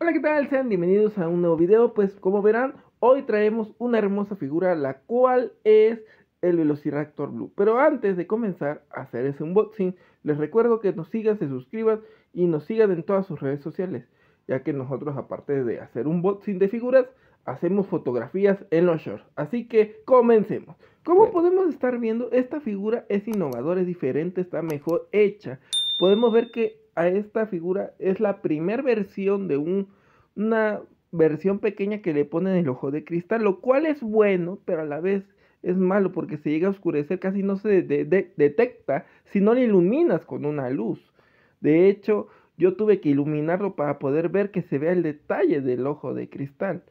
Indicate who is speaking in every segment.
Speaker 1: Hola, ¿qué tal? Sean bienvenidos a un nuevo video. Pues como verán, hoy traemos una hermosa figura, la cual es el Velociraptor Blue. Pero antes de comenzar a hacer ese unboxing, les recuerdo que nos sigan, se suscriban y nos sigan en todas sus redes sociales, ya que nosotros aparte de hacer un unboxing de figuras, hacemos fotografías en los shorts. Así que comencemos. Como podemos estar viendo, esta figura es innovadora, es diferente, está mejor hecha. Podemos ver que a esta figura es la primera versión de una versión pequeña que le ponen el ojo de cristal, lo cual es bueno, pero a la vez es malo porque se llega a oscurecer, casi no se detecta si no le iluminas con una luz. De hecho, yo tuve que iluminarlo para poder ver que se vea el detalle del ojo de cristal.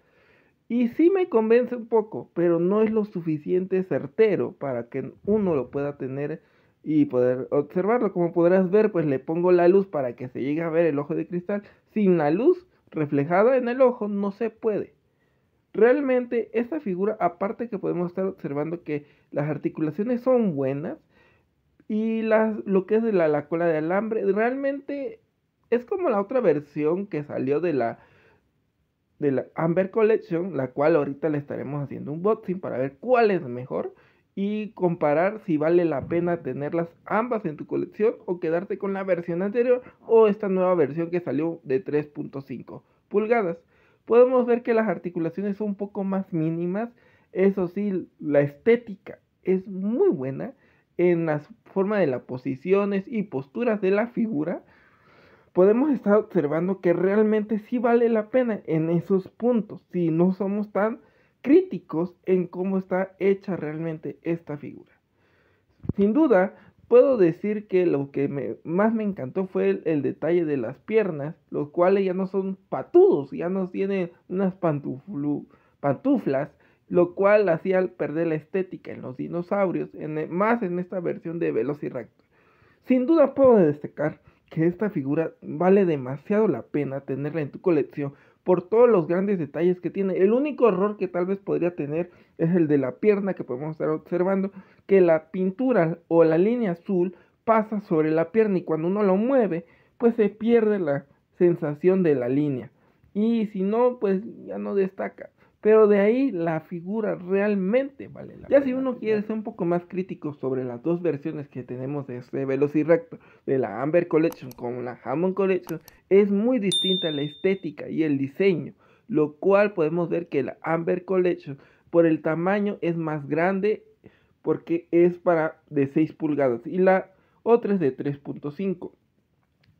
Speaker 1: Y sí me convence un poco, pero no es lo suficiente certero para que uno lo pueda tener y poder observarlo. Como podrás ver, pues le pongo la luz para que se llegue a ver el ojo de cristal. Sin la luz reflejada en el ojo no se puede. Realmente esta figura, aparte que podemos estar observando que las articulaciones son buenas y las, lo que es la, la cola de alambre, realmente es como la otra versión que salió de la, de la Amber Collection, la cual ahorita le estaremos haciendo un boxing para ver cuál es mejor y comparar si vale la pena tenerlas ambas en tu colección o quedarte con la versión anterior o esta nueva versión que salió de 3.5 pulgadas. Podemos ver que las articulaciones son un poco más mínimas, eso sí, la estética es muy buena en la forma de las posiciones y posturas de la figura. Podemos estar observando que realmente sí vale la pena en esos puntos, si no somos tan críticos en cómo está hecha realmente esta figura. Sin duda, puedo decir que lo que más me encantó fue el, detalle de las piernas, los cuales ya no son patudos, ya no tienen unas pantuflas, lo cual hacía perder la estética en los dinosaurios, más en esta versión de Velociraptor. Sin duda puedo destacar que esta figura vale demasiado la pena tenerla en tu colección por todos los grandes detalles que tiene. El único error que tal vez podría tener es el de la pierna que podemos estar observando, que la pintura o la línea azul pasa sobre la pierna y cuando uno lo mueve, pues se pierde la sensación de la línea. Y si no, pues ya no destaca. Pero de ahí la figura realmente vale la pena. Ya si uno quiere ser un poco más crítico sobre las dos versiones que tenemos de este Velociraptor, de la Amber Collection con la Hammond Collection, es muy distinta la estética y el diseño, lo cual podemos ver que la Amber Collection por el tamaño es más grande porque es para de 6 pulgadas y la otra es de 3.5.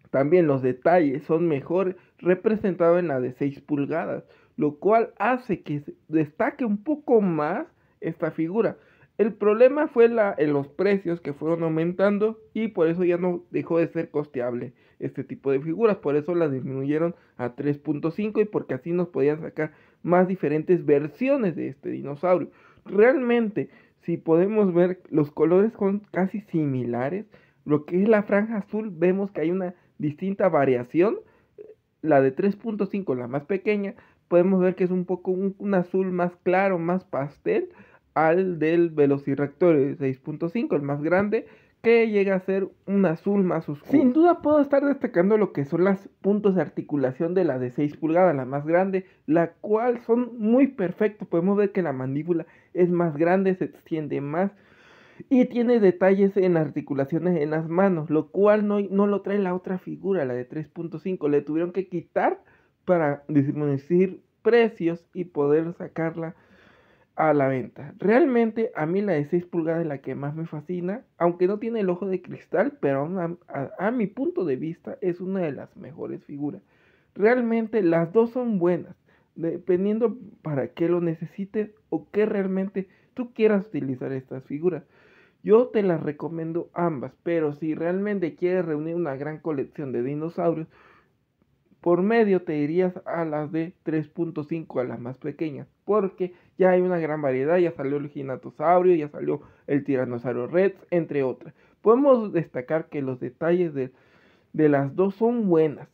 Speaker 1: También los detalles son mejor representados en la de 6 pulgadas lo cual hace que destaque un poco más esta figura. El problema fue la, en los precios que fueron aumentando y por eso ya no dejó de ser costeable este tipo de figuras. Por eso la disminuyeron a 3.5 y porque así nos podían sacar más diferentes versiones de este dinosaurio. Realmente, si podemos ver, los colores son casi similares. Lo que es la franja azul, vemos que hay una distinta variación. La de 3.5, la más pequeña, podemos ver que es un poco un, azul más claro, más pastel al del Velociraptor 6.5, el más grande, que llega a ser un azul más oscuro. Sin duda puedo estar destacando lo que son los puntos de articulación de la de 6 pulgadas, la más grande, la cual son muy perfectos. Podemos ver que la mandíbula es más grande, se extiende más y tiene detalles en las articulaciones en las manos, lo cual no, no lo trae la otra figura, la de 3.5. Le tuvieron que quitar para disminuir precios y poder sacarla a la venta. Realmente a mí la de 6 pulgadas es la que más me fascina, aunque no tiene el ojo de cristal, pero a, mi punto de vista es una de las mejores figuras. Realmente las dos son buenas, dependiendo para qué lo necesites o qué realmente tú quieras utilizar estas figuras. Yo te las recomiendo ambas, pero si realmente quieres reunir una gran colección de dinosaurios, por medio te irías a las de 3.5, a las más pequeñas, porque ya hay una gran variedad, ya salió el ginatosaurio, ya salió el tiranosaurio Red, entre otras. Podemos destacar que los detalles de, de las dos son buenas,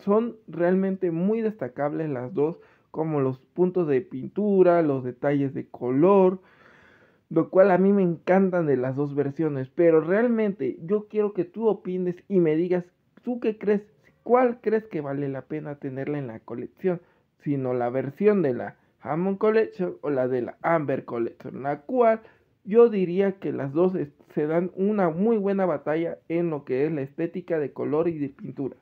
Speaker 1: son realmente muy destacables las dos, como los puntos de pintura, los detalles de color, lo cual a mí me encantan de las dos versiones, pero realmente yo quiero que tú opines y me digas, ¿tú qué crees? cuál crees que vale la pena tenerla en la colección, sino la versión de la Hammond Collection o la de la Amber Collection, la cual yo diría que las dos se dan una muy buena batalla en lo que es la estética de color y de pintura.